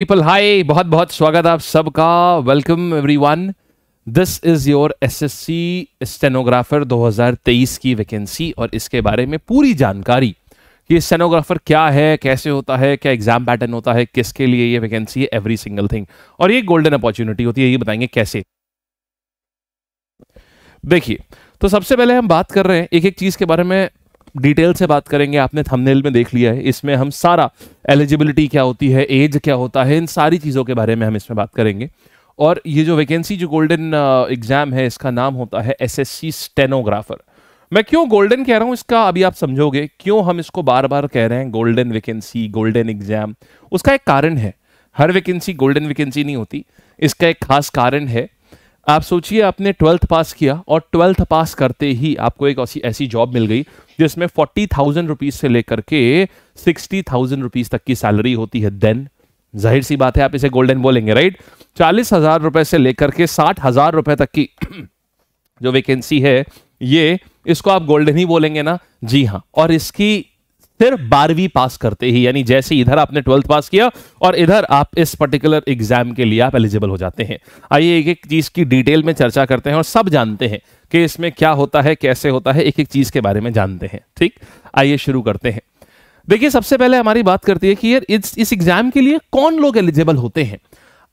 People high बहुत बहुत स्वागत आप सबका welcome everyone this is your S S C stenographer दो हजार तेईस की वैकेंसी और इसके बारे में पूरी जानकारी कि स्टेनोग्राफर क्या है कैसे होता है क्या एग्जाम पैटर्न होता है किसके लिए ये वैकेंसी है एवरी सिंगल थिंग और ये गोल्डन अपॉर्चुनिटी होती है ये बताएंगे कैसे देखिए तो सबसे पहले हम बात कर रहे हैं एक एक चीज के बारे में डिटेल से बात करेंगे आपने थंबनेल में देख लिया है इसमें हम सारा एलिजिबिलिटी क्या होती है एज क्या होता है इन सारी चीज़ों के बारे में हम इसमें बात करेंगे और ये जो वैकेंसी जो गोल्डन एग्जाम uh, है इसका नाम होता है सी स्टेनोग्राफर मैं क्यों गोल्डन कह रहा हूँ इसका अभी आप समझोगे क्यों हम इसको बार बार कह रहे हैं गोल्डन वैकेंसी गोल्डन एग्जाम उसका एक कारण है हर वैकेंसी गोल्डन वैकेंसी नहीं होती इसका एक खास कारण है आप सोचिए आपने ट्वेल्थ पास किया और ट्वेल्थ पास करते ही आपको एक ऐसी जॉब मिल गई जिसमें फोर्टी थाउजेंड रुपीज से लेकर के सिक्सटी थाउजेंड रुपीज तक की सैलरी होती है देन जाहिर सी बात है आप इसे गोल्डन बोलेंगे राइट चालीस हजार रुपए से लेकर के साठ हजार रुपए तक की जो वैकेंसी है ये इसको आप गोल्डन ही बोलेंगे ना जी हाँ और इसकी फिर बारहवीं पास करते ही यानी जैसे इधर आपने ट्वेल्थ पास किया और इधर आप इस पर्टिकुलर एग्जाम के लिए आप एलिजिबल हो जाते हैं आइए एक एक चीज की डिटेल में चर्चा करते हैं और सब जानते हैं कि इसमें क्या होता है कैसे होता है एक एक चीज के बारे में जानते हैं ठीक आइए शुरू करते हैं देखिए सबसे पहले हमारी बात करती है कि यार इस एग्जाम के लिए कौन लोग एलिजिबल होते हैं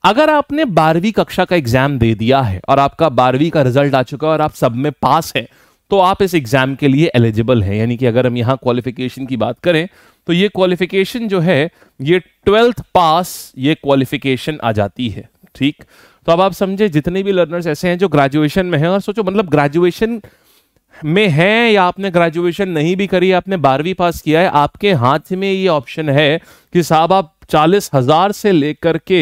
अगर आपने बारहवीं कक्षा का एग्जाम दे दिया है और आपका बारहवीं का रिजल्ट आ चुका है और आप सब में पास हैं तो आप इस एग्जाम के लिए एलिजिबल हैं यानी कि अगर हम यहाँ क्वालिफिकेशन की बात करें तो ये क्वालिफिकेशन जो है ये ट्वेल्थ पास ये क्वालिफिकेशन आ जाती है ठीक तो अब आप समझे जितने भी लर्नर्स ऐसे हैं जो ग्रेजुएशन में हैं और सोचो मतलब ग्रेजुएशन में है या आपने ग्रेजुएशन नहीं भी करी आपने बारहवीं पास किया है आपके हाथ में ये ऑप्शन है कि साहब आप चालीस हजार से लेकर के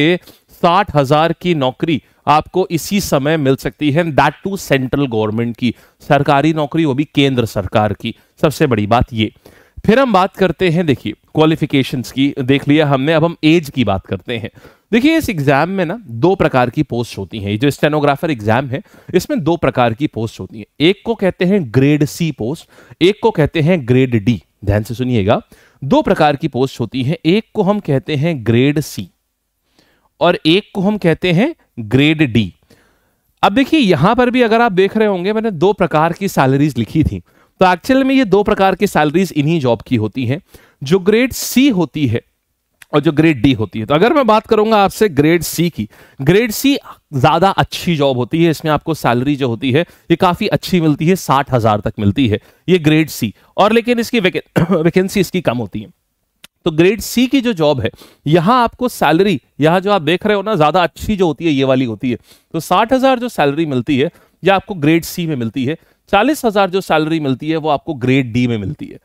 साठ हजार की नौकरी आपको इसी समय मिल सकती है दैट टू सेंट्रल गवर्नमेंट की सरकारी नौकरी वो भी केंद्र सरकार की सबसे बड़ी बात ये फिर हम बात करते हैं देखिए क्वालिफिकेशंस की देख लिया हमने अब हम एज की बात करते हैं देखिए इस एग्जाम में ना दो प्रकार की पोस्ट होती हैं जो स्टेनोग्राफर एग्जाम है इसमें दो प्रकार की पोस्ट होती है एक को कहते हैं ग्रेड सी पोस्ट एक को कहते हैं ग्रेड डी ध्यान से सुनिएगा दो प्रकार की पोस्ट होती है एक को हम कहते हैं ग्रेड सी और एक को हम कहते हैं ग्रेड डी अब देखिए यहां पर भी अगर आप देख रहे होंगे मैंने दो प्रकार की सैलरीज लिखी थी तो एक्चुअल में ये दो प्रकार की सैलरीज इन्हीं जॉब की होती हैं जो ग्रेड सी होती है और जो ग्रेड डी होती है तो अगर मैं बात करूंगा आपसे ग्रेड सी की ग्रेड सी ज्यादा अच्छी जॉब होती है इसमें आपको सैलरी जो होती है ये काफी अच्छी मिलती है साठ हजार तक मिलती है ये ग्रेड सी और लेकिन इसकी वैकेंसी इसकी कम होती है तो ग्रेड सी की जो जॉब है यहां आपको सैलरी यहां जो आप देख रहे हो ना ज़्यादा अच्छी जो होती है ये वाली होती है तो साठ हज़ार जो सैलरी मिलती है यह आपको ग्रेड सी में मिलती है चालीस हज़ार जो सैलरी मिलती है वो आपको ग्रेड डी में मिलती है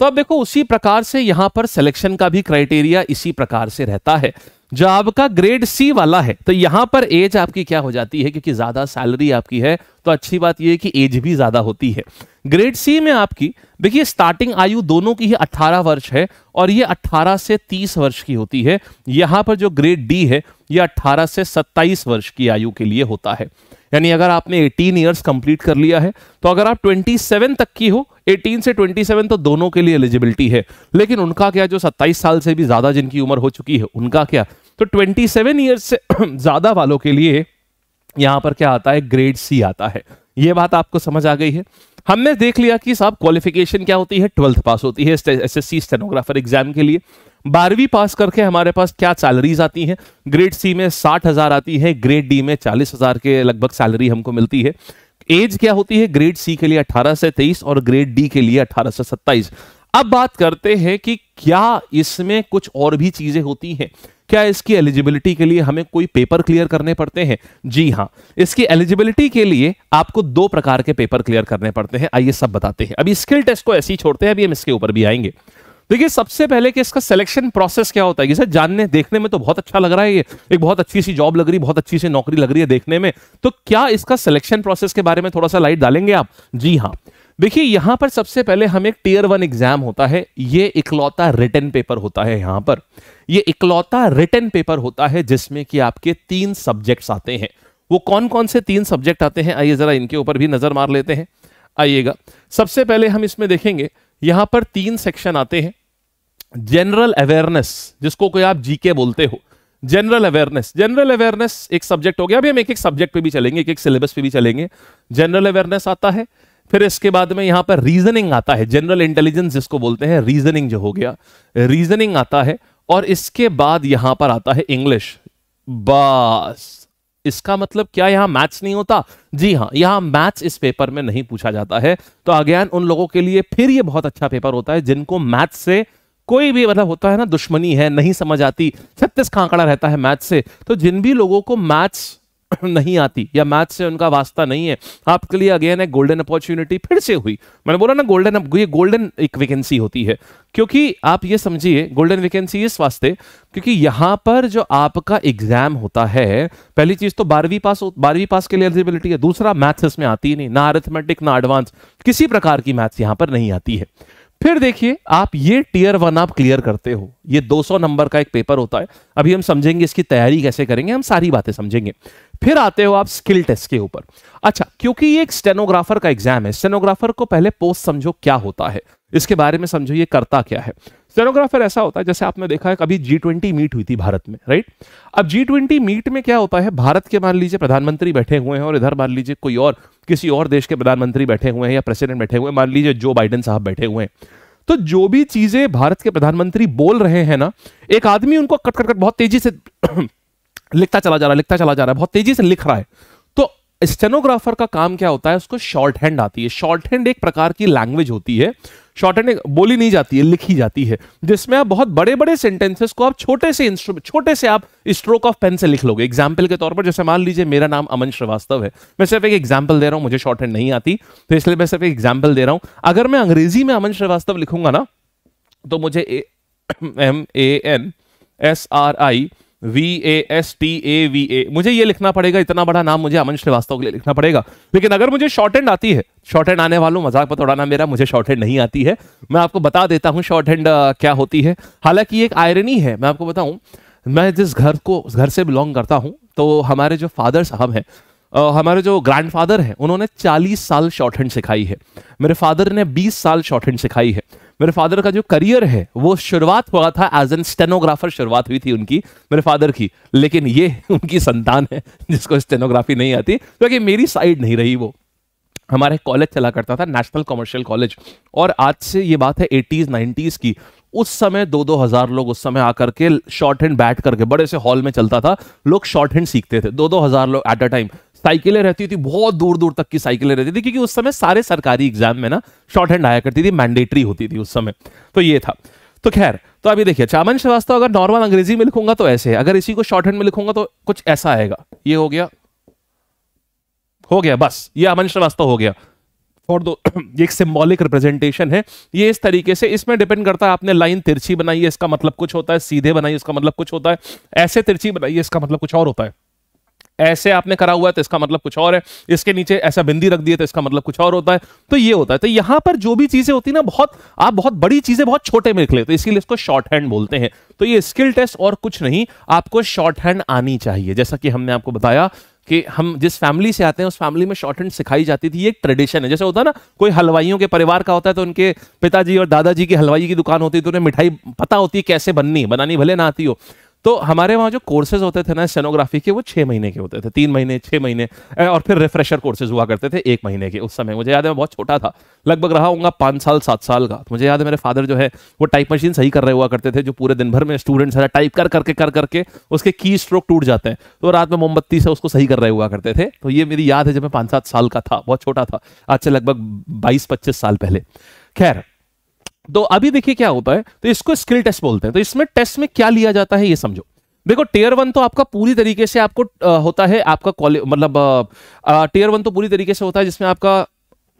तो अब देखो उसी प्रकार से यहां पर सिलेक्शन का भी क्राइटेरिया इसी प्रकार से रहता है जो आपका ग्रेड सी वाला है तो यहां पर एज आपकी क्या हो जाती है क्योंकि ज्यादा सैलरी आपकी है तो अच्छी बात यह है कि एज भी ज्यादा होती है ग्रेड सी में आपकी देखिए स्टार्टिंग आयु दोनों की ही 18 वर्ष है और ये 18 से 30 वर्ष की होती है यहां पर जो ग्रेड डी है ये 18 से 27 वर्ष की आयु के लिए होता है यानी अगर आपने 18 इयर्स कंप्लीट कर लिया है तो अगर आप 27 तक की हो 18 से 27 तो दोनों के लिए एलिजिबिलिटी है लेकिन उनका क्या जो 27 साल से भी ज्यादा जिनकी उम्र हो चुकी है उनका क्या तो 27 ईयर्स से ज्यादा वालों के लिए यहां पर क्या आता है ग्रेड सी आता है यह बात आपको समझ आ गई है हमने देख लिया कि साहब क्वालिफिकेशन क्या होती है ट्वेल्थ पास होती है एस एस स्टेनोग्राफर एग्जाम के लिए बारहवीं पास करके हमारे पास क्या सैलरीज आती हैं ग्रेड सी में साठ हज़ार आती है ग्रेड डी में चालीस हज़ार के लगभग सैलरी हमको मिलती है एज क्या होती है ग्रेड सी के लिए अठारह से तेईस और ग्रेड डी के लिए अठारह से सत्ताईस अब बात करते हैं कि क्या इसमें कुछ और भी चीजें होती हैं क्या इसकी एलिजिबिलिटी के लिए हमें कोई पेपर क्लियर करने पड़ते हैं जी हाँ इसकी एलिजिबिलिटी के लिए आपको दो प्रकार के पेपर क्लियर करने पड़ते हैं आइए सब बताते हैं अभी स्किल टेस्ट को ऐसे ही छोड़ते हैं अभी हम इसके ऊपर भी आएंगे देखिए सबसे पहले कि इसका सिलेक्शन प्रोसेस क्या होता है सर जानने देखने में तो बहुत अच्छा लग रहा है ये एक बहुत अच्छी सी जॉब लग रही है बहुत अच्छी सी नौकरी लग रही है देखने में तो क्या इसका सिलेक्शन प्रोसेस के बारे में थोड़ा सा लाइट डालेंगे आप जी हाँ देखिए यहां पर सबसे पहले हम एक टीयर वन एग्जाम होता है ये इकलौता रिटर्न पेपर होता है यहां पर ये इकलौता रिटर्न पेपर होता है जिसमें कि आपके तीन सब्जेक्ट्स आते हैं वो कौन कौन से तीन सब्जेक्ट आते हैं आइए जरा इनके ऊपर भी नजर मार लेते हैं आइएगा सबसे पहले हम इसमें देखेंगे यहां पर तीन सेक्शन आते हैं जनरल अवेयरनेस जिसको कोई आप जीके बोलते हो जनरल अवेयरनेस जनरल अवेयरनेस एक सब्जेक्ट हो गया अभी हम एक एक सब्जेक्ट पे भी चलेंगे एक एक सिलेबस पे भी चलेंगे जनरल अवेयरनेस आता है फिर इसके बाद में यहां पर रीजनिंग आता है जनरल इंटेलिजेंस जिसको बोलते हैं रीजनिंग जो हो गया रीजनिंग आता है और इसके बाद यहां पर आता है इंग्लिश बस इसका मतलब क्या यहाँ मैथ्स नहीं होता जी हाँ यहाँ मैथ्स इस पेपर में नहीं पूछा जाता है तो अज्ञान उन लोगों के लिए फिर ये बहुत अच्छा पेपर होता है जिनको मैथ्स से कोई भी मतलब होता है ना दुश्मनी है नहीं समझ आती छत्तीस का आंकड़ा रहता है मैथ से तो जिन भी लोगों को मैथ्स नहीं आती या मैथ से उनका वास्ता नहीं है आपके लिए अगेन एक गोल्डन अपॉर्चुनिटी फिर से हुई मैंने बोला ना गोल्डन ये गोल्डन एक वैकेंसी होती है क्योंकि आप ये समझिए गोल्डन वैकेंसी इस वास्ते क्योंकि यहां पर जो आपका एग्जाम होता है पहली चीज तो बारहवीं पास बारहवीं पास के लिए एलिजिबिलिटी है दूसरा मैथ्स इसमें आती ही नहीं ना अरिथमेटिक ना एडवांस किसी प्रकार की मैथ्स यहां पर नहीं आती है फिर देखिए आप ये टीयर वन आप क्लियर करते हो ये 200 नंबर का एक पेपर होता है अभी हम समझेंगे इसकी तैयारी कैसे करेंगे हम सारी बातें समझेंगे फिर आते हो आप स्किल टेस्ट के ऊपर अच्छा क्योंकि ये एक स्टेनोग्राफर का एग्जाम है स्टेनोग्राफर को पहले पोस्ट समझो क्या होता है इसके बारे में समझो ये करता क्या है स्टेनोग्राफर ऐसा होता है जैसे आपने देखा है कभी जी ट्वेंटी मीट हुई थी भारत में राइट अब जी ट्वेंटी मीट में क्या होता है भारत के मान लीजिए प्रधानमंत्री बैठे हुए हैं और इधर मान लीजिए कोई और किसी और देश के प्रधानमंत्री बैठे हुए हैं या प्रेसिडेंट बैठे हुए हैं मान लीजिए जो बाइडन साहब बैठे हुए हैं तो जो भी चीजें भारत के प्रधानमंत्री बोल रहे हैं ना एक आदमी उनको कट कट कट बहुत तेजी से लिखता चला जा रहा है लिखता चला जा रहा है बहुत तेजी से लिख रहा है स्टेनोग्राफर का काम क्या होता है उसको शॉर्ट हैंड आती है शॉर्ट हैंड एक प्रकार की लैंग्वेज होती है शॉर्ट हैंड बोली नहीं जाती है लिखी जाती है जिसमें आप बहुत बड़े बड़े सेंटेंसेस को आप छोटे से छोटे से आप स्ट्रोक ऑफ पेन से लिख लोगे एग्जाम्पल के तौर पर जैसे मान लीजिए मेरा नाम अमन श्रीवास्तव है मैं सिर्फ एक एग्जाम्पल दे रहा हूँ मुझे शॉर्ट हैंड नहीं आती तो इसलिए मैं सिर्फ एक एग्जाम्पल दे रहा हूं अगर मैं अंग्रेजी में अमन श्रीवास्तव लिखूंगा ना तो मुझे M A N S R I V A S T A V A मुझे ये लिखना पड़ेगा इतना बड़ा नाम मुझे अमन श्रीवास्तव के लिए लिखना पड़ेगा लेकिन अगर मुझे शॉर्ट हैंड आती है शॉर्ट हैंड आने वालों मजाक मत उड़ाना मेरा मुझे शॉर्ट हैंड नहीं आती है मैं आपको बता देता हूँ शॉर्ट हैंड क्या होती है हालांकि एक आयरनी है मैं आपको बताऊँ मैं जिस घर को घर से बिलोंग करता हूँ तो हमारे जो फादर साहब हैं हमारे जो ग्रैंड फादर हैं उन्होंने चालीस साल शॉर्ट हैंड सिखाई है मेरे फादर ने बीस साल शॉर्ट हैंड सिखाई है मेरे फादर का जो करियर है वो शुरुआत हुआ था एज एन स्टेनोग्राफर शुरुआत हुई थी उनकी मेरे फादर की लेकिन ये उनकी संतान है जिसको स्टेनोग्राफी नहीं आती क्योंकि तो मेरी साइड नहीं रही वो हमारे कॉलेज चला करता था नेशनल कॉमर्शियल कॉलेज और आज से ये बात है एटीज़ नाइन्टीज़ की उस समय दो दो हजार लोग उस समय आकर के शॉर्ट हैंड बैठ करके बड़े से हॉल में चलता था लोग शॉर्ट हैंड सीखते थे दो दो हजार लोग एट अ टाइम साइकिलें रहती थी बहुत दूर दूर तक की साइकिलें रहती थी क्योंकि उस समय सारे सरकारी एग्जाम में ना शॉर्ट हैंड आया करती थी मैंडेटरी होती थी उस समय तो ये था तो खैर तो अभी देखिए चामन श्रीवास्तव अगर नॉर्मल अंग्रेजी में लिखूंगा तो ऐसे है अगर इसी को शॉर्ट हैंड में लिखूंगा तो कुछ ऐसा आएगा ये हो गया हो गया बस ये अमन श्रीवास्तव हो गया और दो ये एक सिंबॉलिक रिप्रेजेंटेशन है ये इस तरीके से इसमें डिपेंड करता है आपने लाइन तिरछी बनाई है इसका मतलब कुछ होता है सीधे बनाई इसका मतलब कुछ होता है ऐसे तिरछी बनाई है इसका मतलब कुछ और होता है ऐसे आपने करा हुआ है तो इसका मतलब कुछ और है इसके नीचे ऐसा बिंदी रख दिए तो इसका मतलब कुछ और होता है तो ये होता है तो यहां पर जो भी चीजें होती है ना बहुत आप बहुत बड़ी चीजें बहुत छोटे में लिख लेते तो इसीलिए इसको शॉर्ट हैंड बोलते हैं तो ये स्किल टेस्ट और कुछ नहीं आपको शॉर्ट हैंड आनी चाहिए जैसा कि हमने आपको बताया कि हम जिस फैमिली से आते हैं उस फैमिली में शॉर्ट हैंड सिखाई जाती थी ये एक ट्रेडिशन है जैसे होता है ना कोई हलवाइयों के परिवार का होता है तो उनके पिताजी और दादाजी की हलवाई की दुकान होती है तो उन्हें मिठाई पता होती है कैसे बननी बनानी भले ना आती हो तो हमारे वहाँ जो कोर्सेज होते थे ना सेनोग्राफी के वो छः महीने के होते थे तीन महीने छः महीने और फिर रिफ्रेशर कोर्सेज हुआ करते थे एक महीने के उस समय मुझे याद है मैं बहुत छोटा था लगभग रहा हूँ पाँच साल सात साल का तो मुझे याद है मेरे फादर जो है वो टाइप मशीन सही कर रहे हुआ करते थे जो पूरे दिन भर में स्टूडेंट्स है टाइप कर करके कर करके उसके की स्ट्रोक टूट जाते हैं तो रात में मोमबत्ती से उसको सही कर रहे हुआ करते थे तो ये मेरी याद है जब मैं पाँच सात साल का था बहुत छोटा था आज से लगभग बाईस पच्चीस साल पहले खैर तो अभी देखिए क्या होता है तो इसको स्किल टेस्ट बोलते हैं तो इसमें टेस्ट में क्या लिया जाता है ये समझो देखो टेयर वन तो आपका पूरी तरीके से आपको आ, होता है आपका मतलब टेयर वन तो पूरी तरीके से होता है जिसमें आपका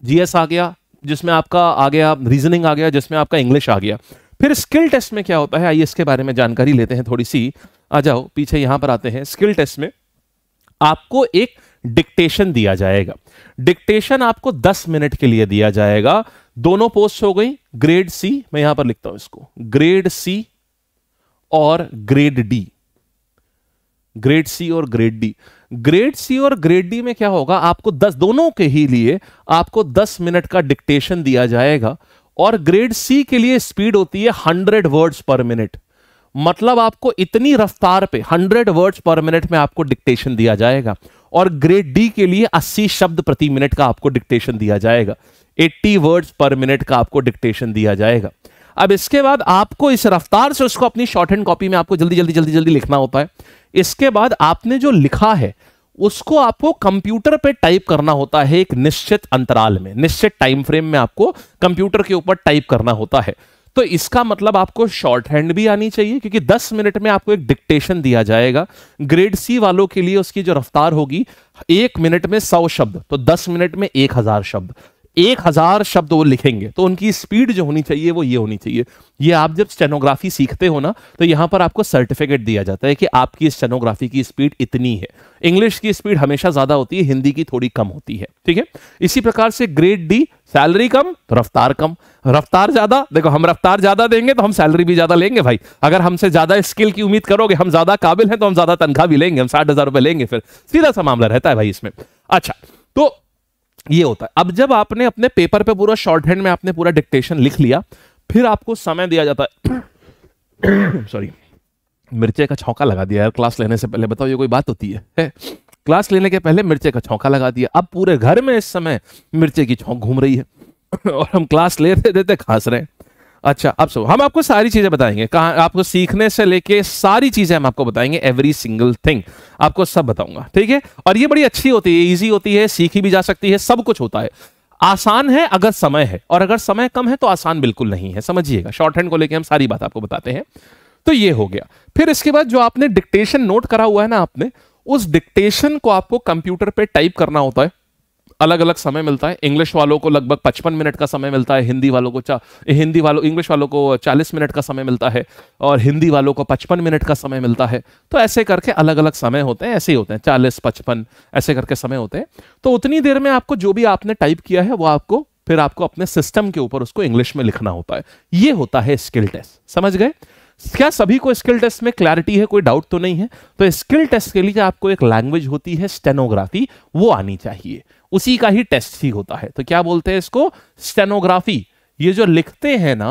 जीएस आ गया जिसमें आपका आ गया रीजनिंग आ गया जिसमें आपका इंग्लिश आ गया फिर स्किल टेस्ट में क्या होता है आइए इसके बारे में जानकारी लेते हैं थोड़ी सी आ जाओ पीछे यहां पर आते हैं स्किल टेस्ट में आपको एक डिक्टेशन दिया जाएगा डिक्टेशन आपको 10 मिनट के लिए दिया जाएगा दोनों पोस्ट हो गई ग्रेड सी मैं यहां पर लिखता हूं इसको ग्रेड सी और ग्रेड डी ग्रेड सी और ग्रेड डी ग्रेड सी और ग्रेड डी में क्या होगा आपको 10 दोनों के ही लिए आपको 10 मिनट का डिक्टेशन दिया जाएगा और ग्रेड सी के लिए स्पीड होती है हंड्रेड वर्ड्स पर मिनट मतलब आपको इतनी रफ्तार पे 100 वर्ड्स पर मिनट में आपको डिक्टेशन दिया जाएगा और ग्रेड डी के लिए 80 शब्द प्रति मिनट का आपको डिक्टेशन दिया जाएगा 80 वर्ड्स पर मिनट का आपको डिक्टेशन दिया जाएगा अब इसके बाद आपको इस रफ्तार से उसको अपनी शॉर्ट हैंड कॉपी में आपको जल्दी जल्दी जल्दी जल्दी लिखना होता है इसके बाद आपने जो लिखा है उसको आपको कंप्यूटर पे टाइप करना होता है एक निश्चित अंतराल में निश्चित टाइम फ्रेम में आपको कंप्यूटर के ऊपर टाइप करना होता है तो इसका मतलब आपको शॉर्ट हैंड भी आनी चाहिए क्योंकि 10 मिनट में आपको एक डिक्टेशन दिया जाएगा ग्रेड सी वालों के लिए उसकी जो रफ्तार होगी एक मिनट में सौ शब्द तो दस मिनट में एक हजार शब्द एक हजार शब्द वो लिखेंगे तो उनकी स्पीड जो होनी चाहिए वो ये होनी चाहिए ये आप जब स्टेनोग्राफी सीखते हो ना तो यहां पर आपको सर्टिफिकेट दिया जाता है कि आपकी स्टेनोग्राफी की स्पीड इतनी है इंग्लिश की स्पीड हमेशा ज्यादा होती है हिंदी की थोड़ी कम होती है ठीक है इसी प्रकार से ग्रेड डी सैलरी कम तो रफ्तार कम रफ्तार ज्यादा देखो हम रफ्तार ज्यादा देंगे तो हम सैलरी भी ज्यादा लेंगे भाई अगर हमसे ज्यादा स्किल की उम्मीद करोगे हम ज्यादा काबिल हैं तो हम ज्यादा तनख्वाह भी लेंगे हम साठ हजार रुपए लेंगे फिर सीधा सा मामला रहता है भाई इसमें अच्छा तो ये होता है अब जब आपने अपने पेपर पे पूरा शॉर्ट हैंड में आपने पूरा डिक्टेशन लिख लिया फिर आपको समय दिया जाता है सॉरी मिर्चे का छौका लगा दिया यार क्लास लेने से पहले बताओ ये कोई बात होती है, है? क्लास लेने के पहले मिर्चे का छौका लगा दिया अब पूरे घर में इस समय मिर्चे की छौक घूम रही है और हम क्लास ले देते खांस रहे हैं अच्छा अब सो हम आपको सारी चीजें बताएंगे कहा आपको सीखने से लेके सारी चीजें हम आपको बताएंगे एवरी सिंगल थिंग आपको सब बताऊंगा ठीक है और ये बड़ी अच्छी होती है ईजी होती है सीखी भी जा सकती है सब कुछ होता है आसान है अगर समय है और अगर समय कम है तो आसान बिल्कुल नहीं है समझिएगा शॉर्ट हैंड को लेकर हम सारी बात आपको बताते हैं तो ये हो गया फिर इसके बाद जो आपने डिक्टेशन नोट करा हुआ है ना आपने उस डिक्टेशन को आपको कंप्यूटर पे टाइप करना होता है अलग अलग समय मिलता है इंग्लिश वालों को लगभग पचपन मिनट का समय मिलता है हिंदी वालों को हिंदी वालों इंग्लिश वालों को चालीस मिनट का समय मिलता है और हिंदी वालों को पचपन मिनट का समय मिलता है तो ऐसे करके अलग अलग समय होते हैं ऐसे ही होते हैं चालीस पचपन ऐसे करके समय होते हैं तो उतनी देर में आपको जो भी आपने टाइप किया है वो आपको फिर आपको अपने सिस्टम के ऊपर उसको इंग्लिश में लिखना होता है ये होता है स्किल टेस्ट समझ गए क्या सभी को स्किल टेस्ट में क्लैरिटी है कोई डाउट तो नहीं है तो स्किल टेस्ट के लिए आपको एक लैंग्वेज होती है स्टेनोग्राफी वो आनी चाहिए उसी का ही टेस्ट ही होता है तो क्या बोलते हैं इसको स्टेनोग्राफी ये जो लिखते हैं ना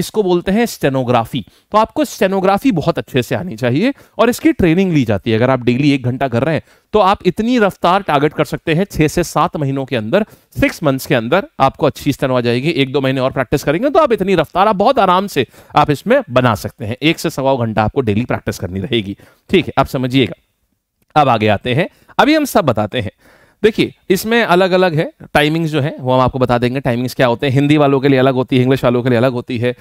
इसको बोलते हैं स्टेनोग्राफी तो आपको स्टेनोग्राफी बहुत अच्छे से आनी चाहिए और इसकी ट्रेनिंग ली जाती है अगर आप डेली एक घंटा कर रहे हैं तो आप इतनी रफ्तार टारगेट कर सकते हैं छह से सात महीनों के अंदर सिक्स मंथ्स के अंदर आपको अच्छी स्टेनो आ जाएगी एक दो महीने और प्रैक्टिस करेंगे तो आप इतनी रफ्तार आप बहुत आराम से आप इसमें बना सकते हैं एक से सवा घंटा आपको डेली प्रैक्टिस करनी रहेगी ठीक है आप समझिएगा अब आगे आते हैं अभी हम सब बताते हैं देखिए इसमें अलग अलग है टाइमिंग्स जो है वो हम आपको बता देंगे टाइमिंग्स क्या होते हैं हिंदी वालों के लिए अलग होती है इंग्लिश वालों के लिए अलग होती है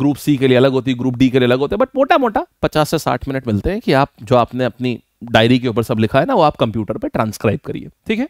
ग्रुप सी के लिए अलग होती है ग्रुप डी के लिए अलग होते हैं बट मोटा मोटा पचास से साठ मिनट मिलते हैं कि आप जो आपने अपनी डायरी के ऊपर सब लिखा है ना वो आप कंप्यूटर पर ट्रांसक्राइब करिए ठीक है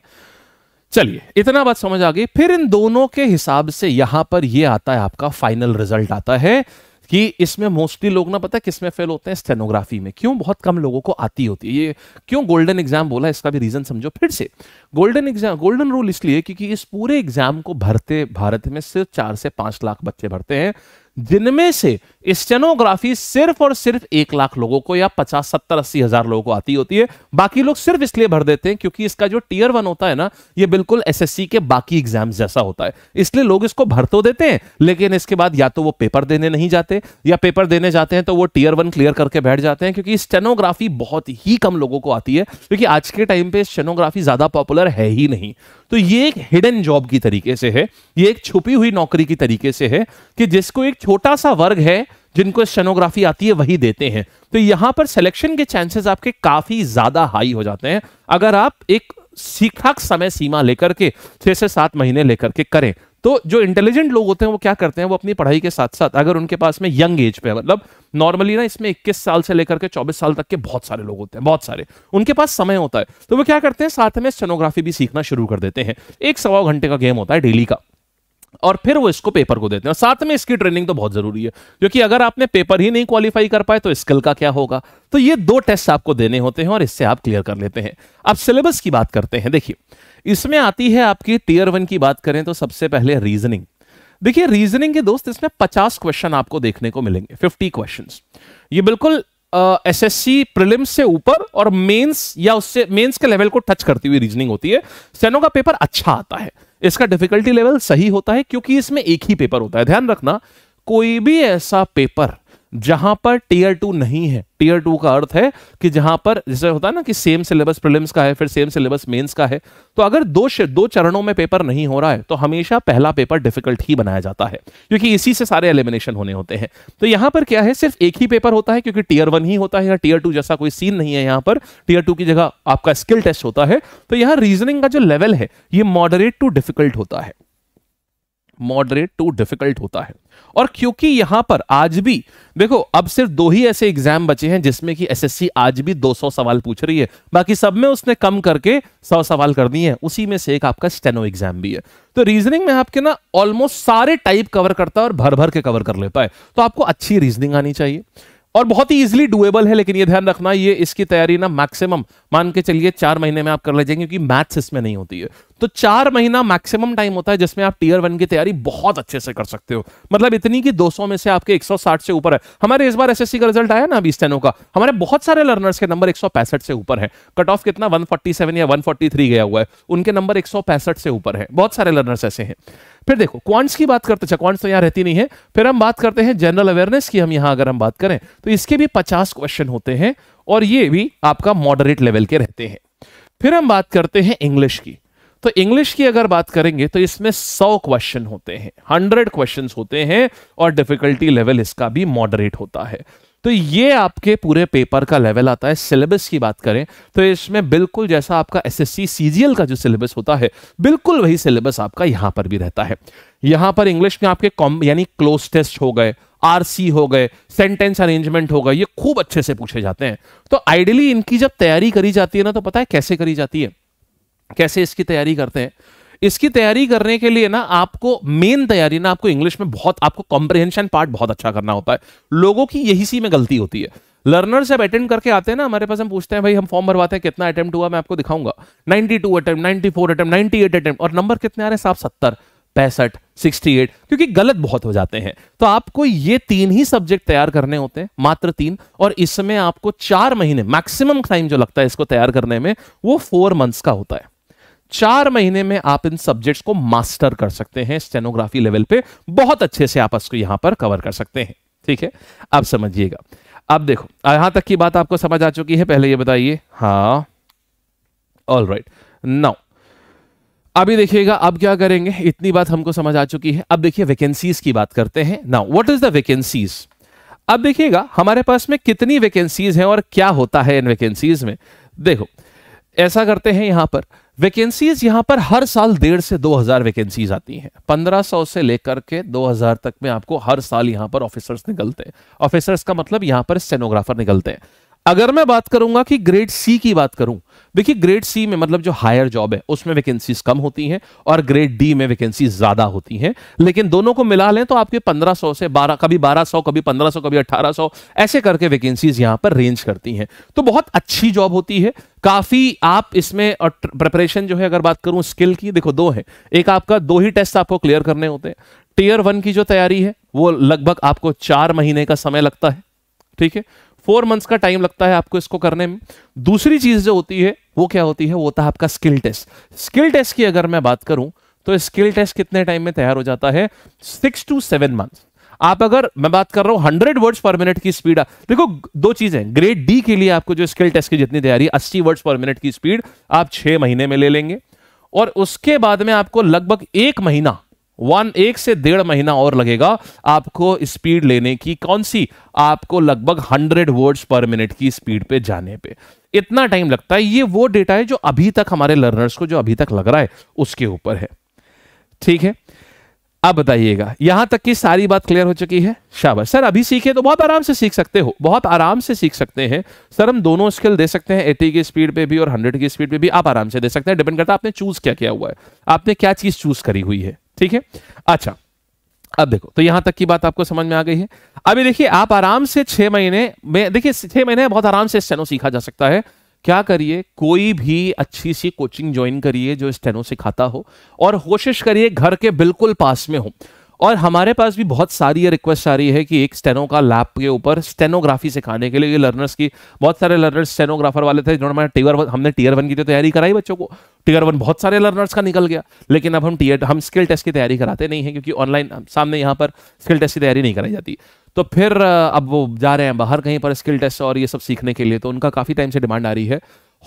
चलिए इतना बात समझ आ गई फिर इन दोनों के हिसाब से यहां पर ये आता है आपका फाइनल रिजल्ट आता है कि इसमें मोस्टली लोग ना पता है किसमें फेल होते हैं स्टेनोग्राफी में क्यों बहुत कम लोगों को आती होती है ये क्यों गोल्डन एग्जाम बोला इसका भी रीजन समझो फिर से गोल्डन एग्जाम गोल्डन रूल इसलिए क्योंकि इस पूरे एग्जाम को भरते भारत में सिर्फ चार से पांच लाख बच्चे भरते हैं जिनमें से स्टेनोग्राफी सिर्फ और सिर्फ एक लाख लोगों को या पचास सत्तर अस्सी हजार लोगों को आती होती है बाकी लोग सिर्फ इसलिए भर देते हैं क्योंकि इसका जो टीयर वन होता है ना ये बिल्कुल एसएससी के बाकी एग्जाम जैसा होता है इसलिए लोग इसको भर तो देते हैं लेकिन इसके बाद या तो वो पेपर देने नहीं जाते या पेपर देने जाते हैं तो वो टीयर वन क्लियर करके बैठ जाते हैं क्योंकि स्टेनोग्राफी बहुत ही कम लोगों को आती है क्योंकि आज के टाइम पे स्टेनोग्राफी ज्यादा पॉपुलर है ही नहीं तो ये एक हिडन जॉब की तरीके से है ये एक छुपी हुई नौकरी की तरीके से है कि जिसको एक छोटा सा वर्ग है जिनको स्टेनोग्राफी आती है वही देते हैं तो यहां पर सिलेक्शन के चांसेस आपके काफी ज्यादा हाई हो जाते हैं अगर आप एक सीखा समय सीमा लेकर के छह से सात महीने लेकर के करें तो जो इंटेलिजेंट लोग होते हैं वो क्या करते हैं वो अपनी पढ़ाई के साथ साथ अगर उनके पास में यंग एज पे मतलब नॉर्मली ना इसमें 21 साल से लेकर के 24 साल तक के बहुत सारे लोग होते हैं बहुत सारे उनके पास समय होता है तो वो क्या करते हैं साथ में स्टेनोग्राफी भी सीखना शुरू कर देते हैं एक सवा घंटे का गेम होता है डेली का और फिर वो इसको पेपर को देते हैं और साथ में इसकी ट्रेनिंग तो बहुत जरूरी है क्योंकि अगर आपने पेपर ही नहीं क्वालिफाई कर पाए तो स्किल का क्या होगा तो ये दो टेस्ट आपको देने होते हैं और इससे आप क्लियर कर लेते हैं अब सिलेबस की बात करते हैं देखिए इसमें आती है आपकी टीयर वन की बात करें तो सबसे पहले रीजनिंग देखिए रीजनिंग के दोस्त इसमें पचास क्वेश्चन आपको देखने को मिलेंगे फिफ्टी क्वेश्चन ये बिल्कुल एसएससी uh, प्रिलिम्स से ऊपर और मेंस या उससे मेंस के लेवल को टच करती हुई रीजनिंग होती है सेनो का पेपर अच्छा आता है इसका डिफिकल्टी लेवल सही होता है क्योंकि इसमें एक ही पेपर होता है ध्यान रखना कोई भी ऐसा पेपर जहां पर टीयर टू नहीं है टीयर टू का अर्थ है कि जहां पर जैसे होता है ना कि सेम सिलेबस प्रिलिम्स का है फिर सेम सिलेबस मेंस का है तो अगर दो दो चरणों में पेपर नहीं हो रहा है तो हमेशा पहला पेपर डिफिकल्ट ही बनाया जाता है क्योंकि इसी से सारे एलिमिनेशन होने होते हैं तो यहां पर क्या है सिर्फ एक ही पेपर होता है क्योंकि टीयर वन ही होता है या टीयर टू जैसा कोई सीन नहीं है यहां पर टीयर टू की जगह आपका स्किल टेस्ट होता है तो यहां रीजनिंग का जो लेवल है ये मॉडरेट टू डिफिकल्ट होता है मॉडरेट टू डिफिकल्ट होता है और क्योंकि यहां पर आज भी देखो अब सिर्फ दो ही ऐसे एग्जाम बचे हैं जिसमें कि एसएससी आज भी 200 सवाल पूछ रही है बाकी सब में उसने कम करके 100 सवाल कर दिए हैं उसी में से एक आपका स्टेनो एग्जाम भी है तो रीजनिंग में आपके ना ऑलमोस्ट सारे टाइप कवर करता है और भर भर के कवर कर लेता है तो आपको अच्छी रीजनिंग आनी चाहिए और बहुत ही इजिली डुएबल है लेकिन ये ध्यान रखना ये इसकी तैयारी ना मैक्सिमम मान के चलिए चार महीने में आप कर ले जाएंगे क्योंकि मैथ्स इसमें नहीं होती है तो चार महीना मैक्सिमम टाइम होता है जिसमें आप टीयर वन की तैयारी बहुत अच्छे से कर सकते हो मतलब इतनी कि 200 में से आपके 160 से ऊपर है हमारे इस बार एसएससी का रिजल्ट आया ना अभी स्टेनो का हमारे बहुत सारे लर्नर्स के नंबर एक से ऊपर है कट ऑफ कितना वन या वन गया हुआ है उनके नंबर एक से ऊपर है बहुत सारे लर्नर्स ऐसे हैं फिर देखो क्वांट्स की बात करते क्वांट्स अच्छा तो यहाँ रहती नहीं है फिर हम बात करते हैं जनरल अवेयरनेस की हम यहाँ अगर हम बात करें तो इसके भी पचास क्वेश्चन होते हैं और ये भी आपका मॉडरेट लेवल के रहते हैं फिर हम बात करते हैं इंग्लिश की तो इंग्लिश की अगर बात करेंगे तो इसमें सौ क्वेश्चन होते हैं हंड्रेड क्वेश्चन होते हैं और डिफिकल्टी लेवल इसका भी मॉडरेट होता है तो ये आपके पूरे पेपर का लेवल आता है सिलेबस की बात करें तो इसमें बिल्कुल जैसा आपका एसएससी सीजीएल का जो सिलेबस होता है बिल्कुल वही सिलेबस आपका यहां पर भी रहता है यहां पर इंग्लिश में आपके कॉम यानी क्लोज टेस्ट हो गए आरसी हो गए सेंटेंस अरेंजमेंट हो गए ये खूब अच्छे से पूछे जाते हैं तो आइडियली इनकी जब तैयारी करी जाती है ना तो पता है कैसे करी जाती है कैसे इसकी तैयारी करते हैं इसकी तैयारी करने के लिए ना आपको मेन तैयारी ना आपको इंग्लिश में बहुत आपको कॉम्प्रिहेंशन पार्ट बहुत अच्छा करना होता है लोगों की यही सी में गलती होती है लर्नर जब अटेंड करके आते हैं ना हमारे पास हम पूछते हैं भाई हम फॉर्म भरवाते हैं कितना अटेम्प्ट हुआ मैं आपको दिखाऊंगा 92 attempt four attempt eight attempt और नंबर कितने आ रहे हैं साफ सत्तर पैंसठ सिक्सटी एट क्योंकि गलत बहुत हो जाते हैं तो आपको ये तीन ही सब्जेक्ट तैयार करने होते हैं मात्र तीन और इसमें आपको चार महीने मैक्सिमम टाइम जो लगता है इसको तैयार करने में वो फोर मंथ्स का होता है चार महीने में आप इन सब्जेक्ट्स को मास्टर कर सकते हैं स्टेनोग्राफी लेवल पे बहुत अच्छे से आप इसको यहां पर कवर कर सकते हैं ठीक है अब समझिएगा अब देखो यहां तक की बात आपको समझ आ चुकी है पहले ये बताइए हाँ ऑल राइट नाउ अभी देखिएगा अब क्या करेंगे इतनी बात हमको समझ आ चुकी है अब देखिए वैकेंसीज की बात करते हैं now what is the vacancies अब देखिएगा हमारे पास में कितनी वैकेंसीज हैं और क्या होता है इन वैकेंसीज में देखो ऐसा करते हैं यहां पर वैकेंसीज यहां पर हर साल डेढ़ से दो हजार वैकेंसीज आती हैं 1500 से लेकर के 2000 तक में आपको हर साल यहां पर ऑफिसर्स निकलते हैं ऑफिसर्स का मतलब यहां पर सेनोग्राफर निकलते हैं अगर मैं बात करूंगा कि ग्रेड सी की बात करूं देखिए ग्रेड सी में मतलब जो हायर जॉब है उसमें वैकेंसीज कम होती हैं और ग्रेड डी में वैकेंसीज ज्यादा होती हैं लेकिन दोनों को मिला लें तो आपके 1500 से 12 कभी 1200 कभी 1500 कभी 1800 ऐसे करके वैकेंसीज यहां पर रेंज करती हैं तो बहुत अच्छी जॉब होती है काफी आप इसमें और प्रिपरेशन जो है अगर बात करूं स्किल की देखो दो है एक आपका दो ही टेस्ट आपको क्लियर करने होते हैं टीयर वन की जो तैयारी है वो लगभग आपको चार महीने का समय लगता है ठीक है फोर मंथ्स का टाइम लगता है आपको इसको करने में दूसरी चीज जो होती है वो क्या होती है वो होता है आपका स्किल टेस्ट स्किल टेस्ट की अगर मैं बात करूं तो स्किल टेस्ट कितने टाइम में तैयार हो जाता है सिक्स टू सेवन मंथ्स आप अगर मैं बात कर रहा हूं हंड्रेड वर्ड्स पर मिनट की स्पीड देखो दो चीजें ग्रेड डी के लिए आपको जो स्किल टेस्ट की जितनी तैयारी अस्सी वर्ड्स पर मिनट की स्पीड आप छह महीने में ले लेंगे और उसके बाद में आपको लगभग एक महीना वन एक से डेढ़ महीना और लगेगा आपको स्पीड लेने की कौन सी आपको लगभग हंड्रेड वर्ड्स पर मिनट की स्पीड पे जाने पे इतना टाइम लगता है ये वो डेटा है जो अभी तक हमारे लर्नर्स को जो अभी तक लग रहा है उसके ऊपर है ठीक है अब बताइएगा यहां तक की सारी बात क्लियर हो चुकी है शाबाश सर अभी सीखे तो बहुत आराम से सीख सकते हो बहुत आराम से सीख सकते हैं सर हम दोनों स्किल दे सकते हैं एटी की स्पीड पे भी और हंड्रेड की स्पीड पे भी आप आराम से दे सकते हैं डिपेंड करता है आपने चूज क्या किया हुआ है आपने क्या चीज चूज करी हुई है ठीक है अच्छा अब देखो तो यहां तक की बात आपको समझ में आ गई है अभी देखिए आप आराम से छह महीने में देखिए छह महीने बहुत आराम से स्टेनो सीखा जा सकता है क्या करिए कोई भी अच्छी सी कोचिंग ज्वाइन करिए जो स्टेनो सिखाता हो और कोशिश करिए घर के बिल्कुल पास में हो और हमारे पास भी बहुत सारी रिक्वेस्ट आ रही है कि एक स्टेनो का लैब के ऊपर स्टेनोग्राफी सिखाने के लिए लर्नर्स की बहुत सारे लर्नर्स स्टेनोग्राफर वाले थे जिन्होंने हमारे टीयर हमने टीयर वन की तो तैयारी कराई बच्चों को टीयर वन बहुत सारे लर्नर्स का निकल गया लेकिन अब हम टीयर हम स्किल टेस्ट की तैयारी कराते नहीं है क्योंकि ऑनलाइन सामने यहाँ पर स्किल टेस्ट की तैयारी नहीं कराई जाती तो फिर अब वो जा रहे हैं बाहर कहीं पर स्किल टेस्ट और ये सब सीखने के लिए तो उनका काफ़ी टाइम से डिमांड आ रही है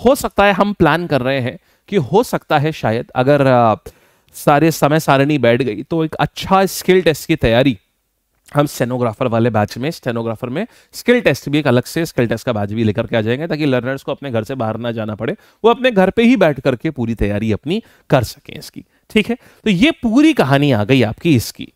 हो सकता है हम प्लान कर रहे हैं कि हो सकता है शायद अगर सारे समय सारणी बैठ गई तो एक अच्छा स्किल टेस्ट की तैयारी हम स्टेनोग्राफर वाले बैच में स्टेनोग्राफर में स्किल टेस्ट भी एक अलग से स्किल टेस्ट का बैच भी लेकर के आ जाएंगे ताकि लर्नर्स को अपने घर से बाहर ना जाना पड़े वो अपने घर पे ही बैठ करके पूरी तैयारी अपनी कर सकें इसकी ठीक है तो ये पूरी कहानी आ गई आपकी इसकी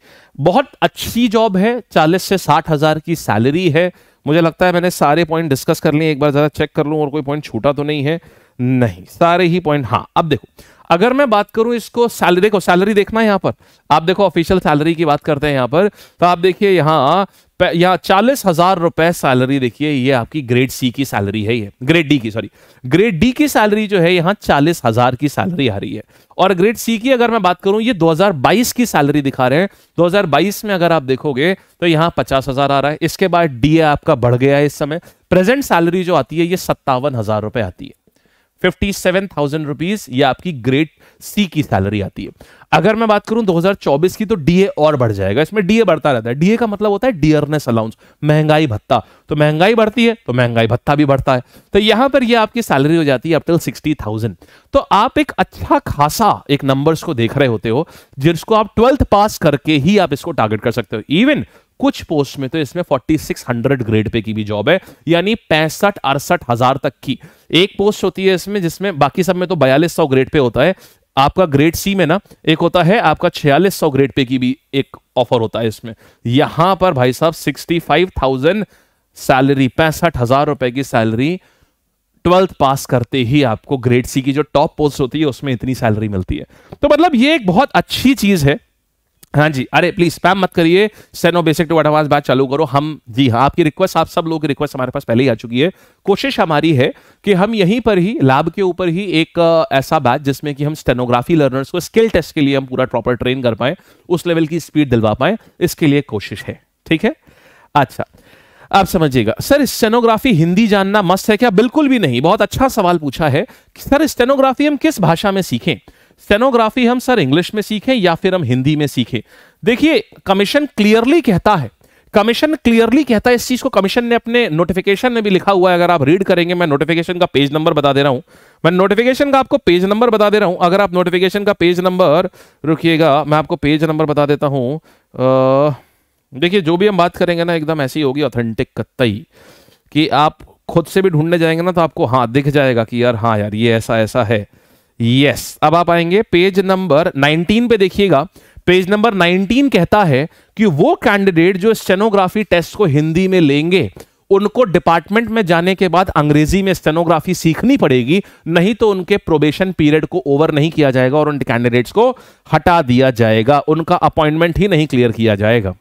बहुत अच्छी जॉब है चालीस से साठ हज़ार की सैलरी है मुझे लगता है मैंने सारे पॉइंट डिस्कस कर लिए एक बार ज़रा चेक कर लूँ और कोई पॉइंट छूटा तो नहीं है नहीं सारे ही पॉइंट हाँ अब देखो अगर मैं बात करूं इसको सैलरी देखो सैलरी देखना है यहां पर आप देखो ऑफिशियल सैलरी की बात करते हैं यहां पर तो आप देखिए यहां यहाँ चालीस हजार रुपए सैलरी देखिए ये आपकी ग्रेड सी की सैलरी है ये ग्रेड डी की सॉरी ग्रेड डी की सैलरी जो है यहाँ चालीस हजार की सैलरी आ रही है और ग्रेड सी की अगर मैं बात करूं ये 2022 की सैलरी दिखा रहे हैं 2022 में अगर आप देखोगे तो यहाँ पचास हजार आ रहा है इसके बाद डी आपका बढ़ गया है इस समय प्रेजेंट सैलरी जो आती है ये सत्तावन हजार रुपए आती है फिफ्टी सेवन थाउजेंड रुपीज ये आपकी ग्रेड सी की सैलरी आती है अगर मैं बात करूं 2024 की तो डीए और बढ़ जाएगा इसमें डीए बढ़ता रहता है डीए का मतलब होता है डियरनेस अलाउंस महंगाई भत्ता तो महंगाई बढ़ती है तो महंगाई भत्ता भी बढ़ता है तो यहां पर ये यह आपकी सैलरी हो जाती है अपटिल सिक्सटी थाउजेंड तो आप एक अच्छा खासा एक नंबर्स को देख रहे होते हो जिसको आप ट्वेल्थ पास करके ही आप इसको टारगेट कर सकते हो इवन कुछ पोस्ट में तो इसमें 4600 ग्रेड पे की भी जॉब है यानी पैंसठ अड़सठ हजार तक की एक पोस्ट होती है इसमें जिसमें बाकी सब में तो बयालीस सौ ग्रेड पे होता है आपका ग्रेड सी में ना एक होता है आपका छियालीस सौ ग्रेड पे की भी एक ऑफर होता है इसमें यहां पर भाई साहब सिक्सटी फाइव थाउजेंड सैलरी पैंसठ हजार रुपए की सैलरी ट्वेल्थ पास करते ही आपको ग्रेड सी की जो टॉप पोस्ट होती है उसमें इतनी सैलरी मिलती है तो मतलब ये एक बहुत अच्छी चीज है हाँ जी अरे प्लीज स्पैम मत करिए सेनो बेसिक टू एडवांस बात चालू करो हम जी हाँ आपकी रिक्वेस्ट आप सब लोगों की रिक्वेस्ट हमारे पास पहले ही आ चुकी है कोशिश हमारी है कि हम यहीं पर ही लैब के ऊपर ही एक ऐसा बैच जिसमें कि हम स्टेनोग्राफी लर्नर्स को स्किल टेस्ट के लिए हम पूरा प्रॉपर ट्रेन कर पाए उस लेवल की स्पीड दिलवा पाए इसके लिए कोशिश है ठीक है अच्छा आप समझिएगा सर स्टेनोग्राफी हिंदी जानना मस्त है क्या बिल्कुल भी नहीं बहुत अच्छा सवाल पूछा है सर स्टेनोग्राफी हम किस भाषा में सीखें स्टेनोग्राफी हम सर इंग्लिश में सीखें या फिर हम हिंदी में सीखें देखिए कमीशन क्लियरली कहता है कमीशन क्लियरली कहता है इस चीज को कमीशन ने अपने नोटिफिकेशन में भी लिखा हुआ है अगर आप रीड करेंगे मैं नोटिफिकेशन का पेज नंबर बता दे रहा हूं मैं नोटिफिकेशन का आपको पेज नंबर बता दे रहा हूं अगर आप नोटिफिकेशन का पेज नंबर रुकिएगा मैं आपको पेज नंबर बता देता हूं देखिए जो भी हम बात करेंगे ना एकदम ऐसी होगी ऑथेंटिक कत्तई कि आप खुद से भी ढूंढने जाएंगे ना तो आपको हाँ दिख जाएगा कि यार हाँ यार ये ऐसा ऐसा है यस yes. अब आप आएंगे पेज नंबर 19 पे देखिएगा पेज नंबर 19 कहता है कि वो कैंडिडेट जो स्टेनोग्राफी टेस्ट को हिंदी में लेंगे उनको डिपार्टमेंट में जाने के बाद अंग्रेजी में स्टेनोग्राफी सीखनी पड़ेगी नहीं तो उनके प्रोबेशन पीरियड को ओवर नहीं किया जाएगा और उन कैंडिडेट्स को हटा दिया जाएगा उनका अपॉइंटमेंट ही नहीं क्लियर किया जाएगा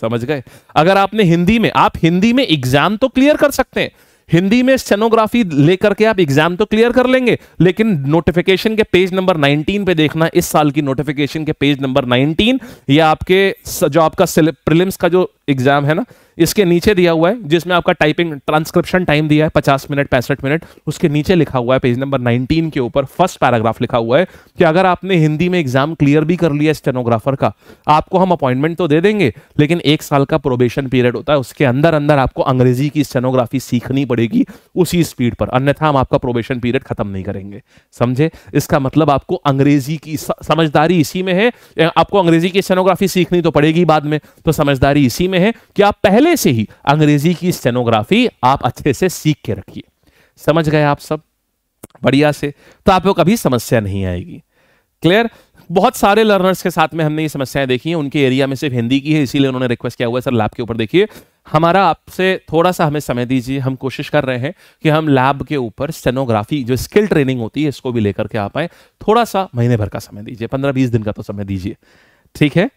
समझ गए अगर आपने हिंदी में आप हिंदी में एग्जाम तो क्लियर कर सकते हैं हिंदी में स्टेनोग्राफी लेकर के आप एग्जाम तो क्लियर कर लेंगे लेकिन नोटिफिकेशन के पेज नंबर 19 पे देखना इस साल की नोटिफिकेशन के पेज नंबर 19 या आपके जो आपका प्रिलिम्स का जो एग्जाम है ना इसके नीचे दिया हुआ है जिसमें आपका टाइपिंग ट्रांसक्रिप्शन टाइम दिया है पचास मिनट पैंसठ मिनट उसके नीचे लिखा हुआ है पेज नंबर नाइनटीन के ऊपर फर्स्ट पैराग्राफ लिखा हुआ है कि अगर आपने हिंदी में एग्जाम क्लियर भी कर लिया स्टेनोग्राफर का आपको हम अपॉइंटमेंट तो दे देंगे लेकिन एक साल का प्रोबेशन पीरियड होता है उसके अंदर अंदर आपको अंग्रेजी की स्टेनोग्राफी सीखनी पड़ेगी उसी स्पीड पर अन्यथा हम आपका प्रोबेशन पीरियड खत्म नहीं करेंगे समझे इसका मतलब आपको अंग्रेजी की समझदारी इसी में है आपको अंग्रेजी की स्टेनोग्राफी सीखनी तो पड़ेगी बाद में तो समझदारी इसी में हैं कि आप पहले से ही अंग्रेजी की स्टेनोग्राफी आप अच्छे से सीख के रखिए समझ गए आप सब बढ़िया से तो आपको कभी समस्या नहीं आएगी क्लियर बहुत सारे लर्नर्स के साथ में हमने ये समस्याएं देखी हैं उनके एरिया में सिर्फ हिंदी की है इसीलिए उन्होंने रिक्वेस्ट किया हुआ है सर लैब के ऊपर देखिए हमारा आपसे थोड़ा सा हमें समय दीजिए हम कोशिश कर रहे हैं कि हम लैब के ऊपर स्टेनोग्राफी जो स्किल ट्रेनिंग होती है इसको भी लेकर के आ पाए थोड़ा सा महीने भर का समय दीजिए पंद्रह बीस दिन का तो समय दीजिए ठीक है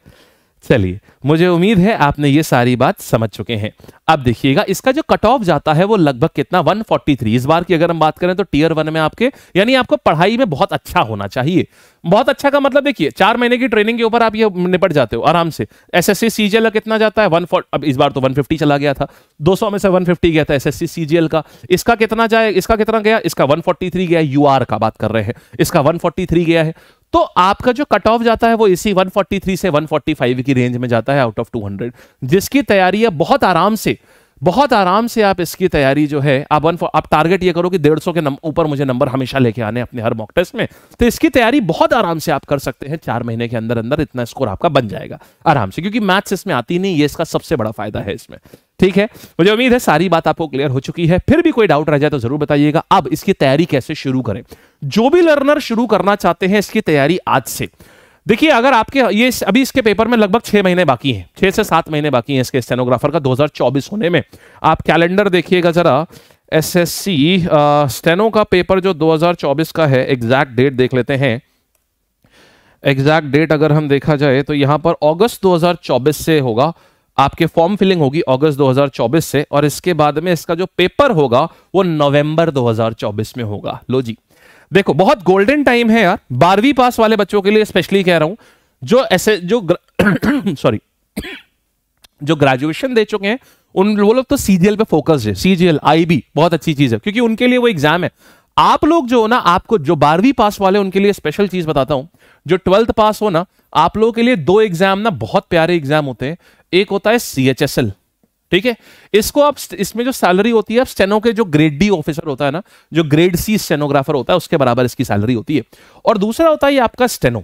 चलिए मुझे उम्मीद है आपने ये सारी बात समझ चुके हैं अब देखिएगा इसका जो कट ऑफ जाता है वो लगभग कितना 143 इस बार की अगर हम बात करें तो टीयर वन में आपके यानी आपको पढ़ाई में बहुत अच्छा होना चाहिए बहुत अच्छा का मतलब देखिए चार महीने की ट्रेनिंग के ऊपर आप ये निपट जाते हो आराम से एस एस सी कितना जाता है वन अब इस बार तो वन चला गया था दो में से वन गया था एस एस सी का इसका कितना जाए इसका कितना गया इसका वन गया यू का बात कर रहे हैं इसका वन गया है तो आपका जो कट ऑफ जाता है वो इसी 143 से 145 की रेंज में जाता है आउट ऑफ 200 जिसकी तैयारी है बहुत आराम से बहुत आराम से आप इसकी तैयारी जो है आप वन आप टारगेट ये करो कि डेढ़ सौ के ऊपर मुझे नंबर हमेशा लेके आने अपने हर मॉक टेस्ट में तो इसकी तैयारी बहुत आराम से आप कर सकते हैं चार महीने के अंदर अंदर इतना स्कोर आपका बन जाएगा आराम से क्योंकि मैथ्स इसमें आती नहीं ये इसका सबसे बड़ा फायदा है इसमें ठीक है मुझे उम्मीद है सारी बात आपको क्लियर हो चुकी है फिर भी कोई डाउट रह जाए तो जरूर बताइएगा अब इसकी तैयारी कैसे शुरू करें जो भी लर्नर शुरू करना चाहते हैं इसकी तैयारी आज से देखिए अगर आपके ये अभी इसके पेपर में लगभग छह महीने बाकी हैं छह से सात महीने बाकी हैं इसके स्टेनोग्राफर का 2024 होने में आप कैलेंडर देखिएगा जरा एसएससी स्टेनो का पेपर जो 2024 का है एग्जैक्ट डेट देख लेते हैं एग्जैक्ट डेट अगर हम देखा जाए तो यहां पर अगस्त 2024 से होगा आपके फॉर्म फिलिंग होगी अगस्त 2024 से और इसके बाद में इसका जो पेपर होगा वो नवंबर 2024 में होगा लो जी देखो बहुत गोल्डन टाइम है यार बारहवीं पास वाले बच्चों के लिए स्पेशली कह रहा हूं जो ऐसे जो सॉरी जो ग्रेजुएशन दे चुके हैं उन वो लोग तो सीजीएल पे फोकस है सीजीएल आईबी बहुत अच्छी चीज है क्योंकि उनके लिए वो एग्जाम है आप लोग जो ना आपको जो बारहवीं पास वाले उनके लिए स्पेशल चीज बताता हूं जो ट्वेल्थ पास हो ना आप लोगों के लिए दो एग्जाम ना बहुत प्यारे एग्जाम होते हैं एक होता है सी एच एस एल ठीक है इसको आप इसमें जो सैलरी होती है स्टेनो के जो ग्रेड डी ऑफिसर होता है ना जो ग्रेड सी स्टेनोग्राफर होता है उसके बराबर इसकी सैलरी होती है और दूसरा होता है आपका स्टेनो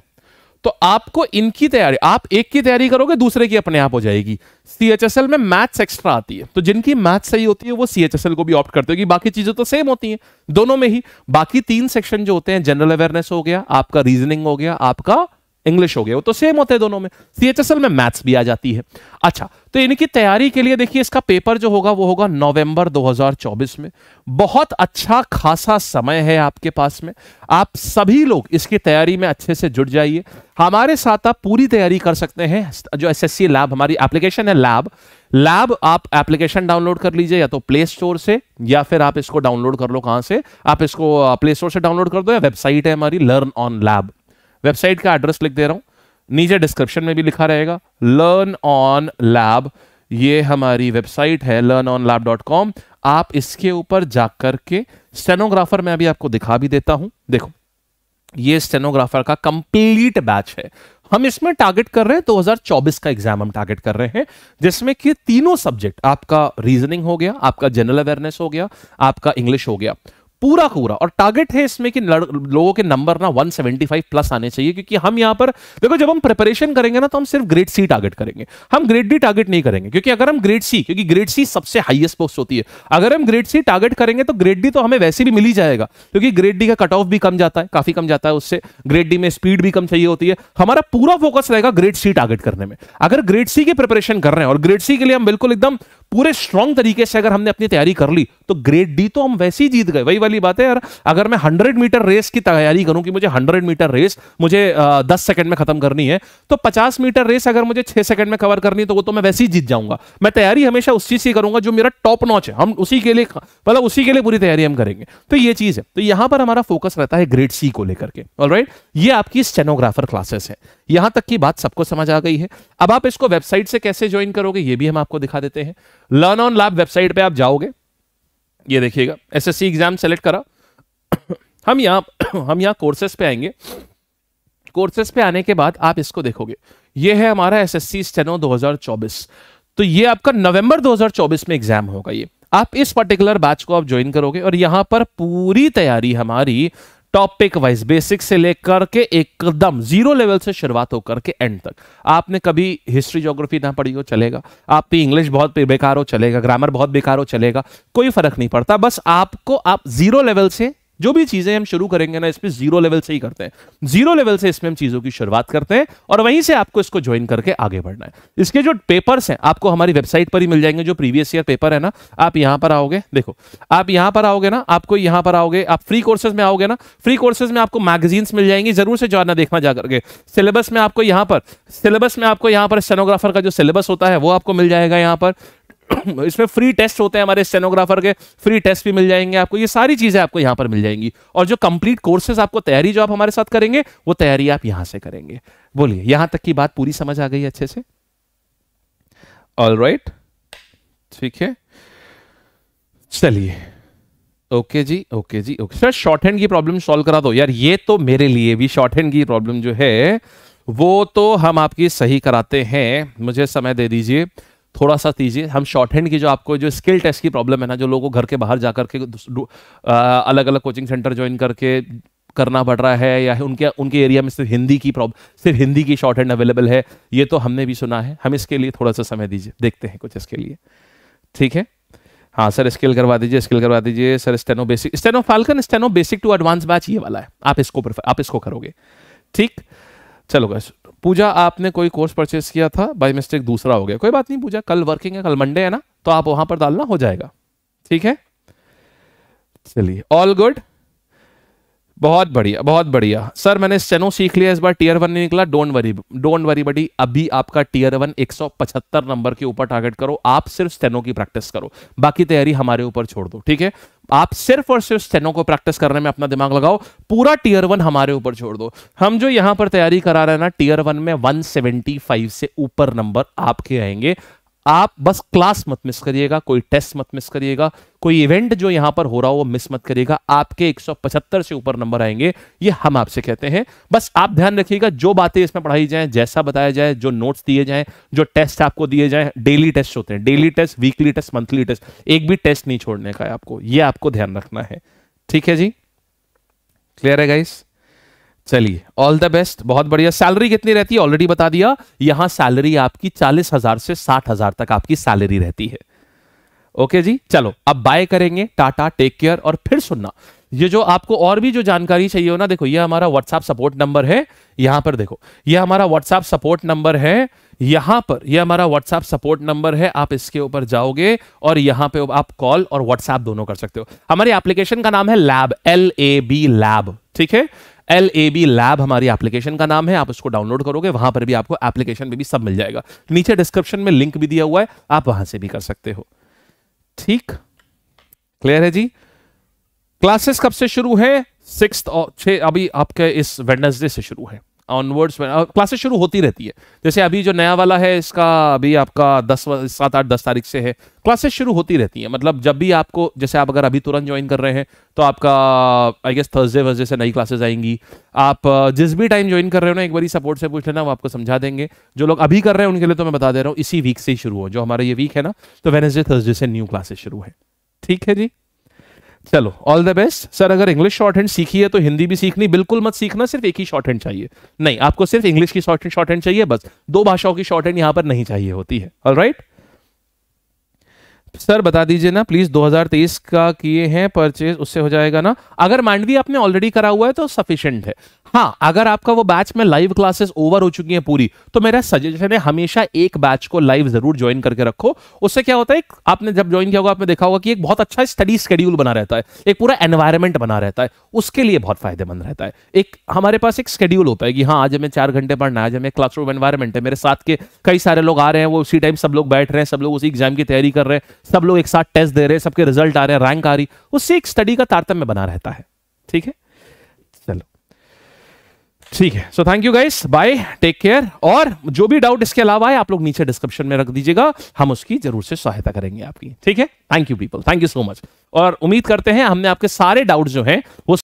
तो आपको इनकी तैयारी आप एक की तैयारी करोगे दूसरे की अपने आप हो जाएगी सी एच एस एल में मैथ्स एक्स्ट्रा आती है तो जिनकी मैथ्स सही होती है वो सी एच एस एल को भी ऑप्ट करते होगी बाकी चीजें तो सेम होती हैं दोनों में ही बाकी तीन सेक्शन जो होते हैं जनरल अवेयरनेस हो गया आपका रीजनिंग हो गया आपका इंग्लिश हो गया वो तो सेम होते हैं दोनों में सीएचएसएल में मैथ्स भी आ जाती है अच्छा तो इनकी तैयारी के लिए देखिए इसका पेपर जो होगा वो होगा नवंबर 2024 में बहुत अच्छा खासा समय है आपके पास में आप सभी लोग इसकी तैयारी में अच्छे से जुड़ जाइए हमारे साथ आप पूरी तैयारी कर सकते हैं जो एसएससी लैब हमारी एप्लीकेशन है लैब लैब आप एप्लीकेशन डाउनलोड कर लीजिए या तो प्ले स्टोर से या फिर आप इसको डाउनलोड कर लो कहां से आप इसको प्ले स्टोर से डाउनलोड कर दो या वेबसाइट है हमारी लर्न ऑन लैब वेबसाइट का एड्रेस लिख दे रहा हूं नीचे डिस्क्रिप्शन में भी लिखा रहेगा लर्न ऑन लैब ये हमारी वेबसाइट है learn on lab dot com आप इसके ऊपर जाकर के स्टेनोग्राफर मैं अभी आपको दिखा भी देता हूं देखो ये स्टेनोग्राफर का कंप्लीट बैच है हम इसमें टारगेट कर रहे हैं 2024 का एग्जाम हम टारगेट कर रहे हैं जिसमें कि तीनों सब्जेक्ट आपका रीजनिंग हो गया आपका जनरल अवेयरनेस हो गया आपका इंग्लिश हो गया पूरा पूरा और टारगेट है इसमें कि लोगों के नंबर ना 175 प्लस आने चाहिए क्योंकि हम यहां पर देखो जब हम प्रिपरेशन करेंगे ना तो हम सिर्फ ग्रेड सी टारगेट करेंगे हम ग्रेड डी टारगेट नहीं करेंगे क्योंकि अगर हम ग्रेड सी क्योंकि ग्रेड सी सबसे हाईएस्ट पोस्ट होती है अगर हम ग्रेड सी टारगेट करेंगे तो ग्रेड डी तो हमें वैसे भी मिल ही जाएगा क्योंकि ग्रेड डी का कट ऑफ भी कम जाता है काफी कम जाता है उससे ग्रेड डी में स्पीड भी कम चाहिए होती है हमारा पूरा फोकस रहेगा ग्रेड सी टारगेट करने में अगर ग्रेड सी की प्रिपरेशन कर रहे हैं और ग्रेड सी के लिए हम बिल्कुल एकदम पूरे स्ट्रॉन्ग तरीके से अगर हमने अपनी तैयारी कर ली तो ग्रेड डी तो हम वैसे ही जीत गए वही वाली बात है यार अगर मैं हंड्रेड मीटर रेस की तैयारी करूं कि मुझे हंड्रेड मीटर रेस मुझे दस सेकंड में खत्म करनी है तो पचास मीटर रेस अगर मुझे छह सेकंड में कवर करनी है तो वो तो मैं वैसे ही जीत जाऊंगा मैं तैयारी हमेशा उस चीज की करूंगा जो मेरा टॉप नॉच है हम उसी के लिए मतलब उसी के लिए पूरी तैयारी हम करेंगे तो ये चीज है तो यहां पर हमारा फोकस रहता है ग्रेड सी को लेकर के ऑल ये आपकी स्टेनोग्राफर क्लासेस है यहां तक की बात सबको समझ आ गई है अब आप इसको वेबसाइट से कैसे ज्वाइन करोगे ये भी हम आपको दिखा देते हैं लर्न ऑन लैब वेबसाइट पे आप जाओगे ये देखिएगा एसएससी एग्जाम सेलेक्ट करा हम यहाँ हम यहाँ कोर्सेज पे आएंगे कोर्सेज पे आने के बाद आप इसको देखोगे ये है हमारा एसएससी स्टेनो 2024 तो ये आपका नवंबर 2024 में एग्जाम होगा ये आप इस पर्टिकुलर बैच को आप ज्वाइन करोगे और यहाँ पर पूरी तैयारी हमारी टॉपिक वाइज बेसिक से लेकर के एकदम जीरो लेवल से शुरुआत होकर के एंड तक आपने कभी हिस्ट्री जोग्राफी ना पढ़ी हो चलेगा आपकी इंग्लिश बहुत बेकार हो चलेगा ग्रामर बहुत बेकार हो चलेगा कोई फर्क नहीं पड़ता बस आपको आप जीरो लेवल से जो भी चीजें हम शुरू करेंगे ना इसमें जीरो लेवल से ही करते हैं जीरो लेवल से इसमें हम चीजों की शुरुआत करते हैं और वहीं से आपको इसको ज्वाइन करके आगे बढ़ना है इसके जो पेपर्स हैं आपको हमारी वेबसाइट पर ही मिल जाएंगे जो प्रीवियस ईयर पेपर है ना आप यहां पर आओगे देखो आप यहां पर आओगे ना आपको यहां पर आओगे आप फ्री कोर्सेज में आओगे ना फ्री कोर्सेज में आपको मैगजीन्स मिल जाएंगी जरूर से जाना देखना जाकर के सिलेबस में आपको यहां पर सिलेबस में आपको यहां पर स्टेनोग्राफर का जो सिलेबस होता है वो आपको मिल जाएगा यहां पर इसमें फ्री टेस्ट होते हैं हमारे स्टेनोग्राफर के फ्री टेस्ट भी मिल जाएंगे आपको ये सारी चीज़ें आपको यहां पर मिल जाएंगी और जो कंप्लीट कोर्सेज आपको तैयारी जो आप हमारे साथ करेंगे वो तैयारी आप यहां से करेंगे बोलिए यहां तक की बात पूरी समझ आ गई अच्छे से ऑल राइट ठीक है चलिए ओके जी ओके जी ओके सर शॉर्ट हैंड की प्रॉब्लम सॉल्व करा दो यार ये तो मेरे लिए भी शॉर्ट हैंड की प्रॉब्लम जो है वो तो हम आपकी सही कराते हैं मुझे समय दे दीजिए थोड़ा सा दीजिए हम शॉर्ट हैंड की जो आपको जो स्किल टेस्ट की प्रॉब्लम है ना जो लोगों को घर के बाहर जा करके अलग अलग कोचिंग सेंटर ज्वाइन करके करना पड़ रहा है या उनके उनके एरिया में सिर्फ हिंदी की प्रॉब्लम सिर्फ हिंदी की शॉर्ट हैंड अवेलेबल है ये तो हमने भी सुना है हम इसके लिए थोड़ा सा समय दीजिए देखते हैं कुछ इसके लिए ठीक है हाँ सर स्किल करवा दीजिए स्किल करवा दीजिए sir steno basic steno Falcon steno basic to advance batch ये वाला है आप इसको आप इसको करोगे ठीक चलो गए पूजा आपने कोई कोर्स परचेस किया था बाई मिस्टेक दूसरा हो गया कोई बात नहीं पूजा कल वर्किंग है कल मंडे है ना तो आप वहां पर डालना हो जाएगा ठीक है चलिए ऑल गुड बहुत बढ़िया बहुत बढ़िया सर मैंने स्टेनो सीख लिया इस बार टीयर वन नहीं निकला डोंट वरी डोंट वरी बड़ी अभी आपका टीयर वन 175 नंबर के ऊपर टारगेट करो आप सिर्फ स्टेनो की प्रैक्टिस करो बाकी तैयारी हमारे ऊपर छोड़ दो ठीक है आप सिर्फ और सिर्फ स्टेनो को प्रैक्टिस करने में अपना दिमाग लगाओ पूरा टीयर वन हमारे ऊपर छोड़ दो हम जो यहां पर तैयारी करा रहे हैं ना टीयर वन में वन से ऊपर नंबर आपके आएंगे आप बस क्लास मत मिस करिएगा कोई टेस्ट मत मिस करिएगा कोई इवेंट जो यहां पर हो रहा हो वो मिस मत करिएगा आपके 175 से ऊपर नंबर आएंगे ये हम आपसे कहते हैं बस आप ध्यान रखिएगा जो बातें इसमें पढ़ाई जाए जैसा बताया जाए जो नोट्स दिए जाए जो टेस्ट आपको दिए जाए डेली टेस्ट होते हैं daily test weekly test monthly test एक भी टेस्ट नहीं छोड़ने का है आपको ये आपको ध्यान रखना है ठीक है जी क्लियर है गाइस चलिए ऑल द बेस्ट बहुत बढ़िया सैलरी कितनी रहती है ऑलरेडी बता दिया यहां सैलरी आपकी चालीस हजार से साठ हजार तक आपकी सैलरी रहती है ओके जी चलो अब बाय करेंगे टाटा टेक केयर और फिर सुनना ये जो आपको और भी जो जानकारी चाहिए हो ना देखो ये हमारा व्हाट्सएप सपोर्ट नंबर है यहां पर देखो ये हमारा व्हाट्सएप सपोर्ट नंबर है यहां पर ये हमारा व्हाट्सएप सपोर्ट नंबर है आप इसके ऊपर जाओगे और यहां पे आप कॉल और व्हाट्सएप दोनों कर सकते हो हमारी एप्लीकेशन का नाम है lab L A B lab ठीक है एल ए बी लैब हमारी एप्लीकेशन का नाम है आप उसको डाउनलोड करोगे वहां पर भी आपको एप्लीकेशन में भी सब मिल जाएगा नीचे डिस्क्रिप्शन में लिंक भी दिया हुआ है आप वहां से भी कर सकते हो ठीक क्लियर है जी क्लासेस कब से शुरू है सिक्स और छह अभी आपके इस वेडनेसडे से शुरू है ऑनवर्ड्स में क्लासेस शुरू होती रहती है जैसे अभी जो नया वाला है इसका अभी आपका दस सात आठ दस तारीख से है क्लासेस शुरू होती रहती है मतलब जब भी आपको जैसे आप अगर अभी तुरंत ज्वाइन कर रहे हैं तो आपका आई गेस थर्सडे वर्सडे से नई क्लासेस आएंगी आप जिस भी टाइम ज्वाइन कर रहे हो ना एक बार सपोर्ट से पूछ लेना वो आपको समझा देंगे जो लोग अभी कर रहे हैं उनके लिए तो मैं बता दे रहा हूँ इसी वीक से ही शुरू हो जो हमारा ये वीक है ना तो वेनेसडे थर्सडे से न्यू क्लासेस शुरू है ठीक है जी चलो ऑल द बेस्ट सर अगर इंग्लिश शॉर्ट हैंड सीखी है तो हिंदी भी सीखनी बिल्कुल मत सीखना सिर्फ एक ही शॉर्ट हैंड चाहिए नहीं आपको सिर्फ इंग्लिश की शॉर्ट हैंड शॉर्ट हैंड चाहिए बस दो भाषाओं की शॉर्ट हैंड यहाँ पर नहीं चाहिए होती है ऑल राइट सर बता दीजिए ना प्लीज 2023 का किए हैं परचेज उससे हो जाएगा ना अगर मांडवी आपने ऑलरेडी करा हुआ है तो सफिशियंट है हाँ अगर आपका वो बैच में लाइव क्लासेस ओवर हो चुकी है पूरी तो मेरा सजेशन है हमेशा एक बैच को लाइव जरूर ज्वाइन करके रखो उससे क्या होता है आपने जब ज्वाइन किया होगा आपने देखा होगा कि एक बहुत अच्छा स्टडी स्केड्यूल बना रहता है एक पूरा एनवायरमेंट बना रहता है उसके लिए बहुत फायदेमंद रहता है एक हमारे पास एक स्केड्यूल होता है कि हाँ आज हमें चार घंटे पढ़ना है आज हमें क्लासरूम एनवायरमेंट है मेरे साथ के कई सारे लोग आ रहे हैं वो उसी टाइम सब लोग बैठ रहे हैं सब लोग उसी एग्जाम की तैयारी कर रहे हैं सब लोग एक साथ टेस्ट दे रहे हैं सबके रिजल्ट आ रहे हैं रैंक आ रही उससे एक स्टडी का तारतम्य बना रहता है ठीक है ठीक है so thank you guys bye take care और जो भी डाउट इसके अलावा है आप लोग नीचे डिस्क्रिप्शन में रख दीजिएगा हम उसकी जरूर से सहायता करेंगे आपकी ठीक है thank you people thank you so much और उम्मीद करते हैं हमने आपके सारे डाउट जो हैं वो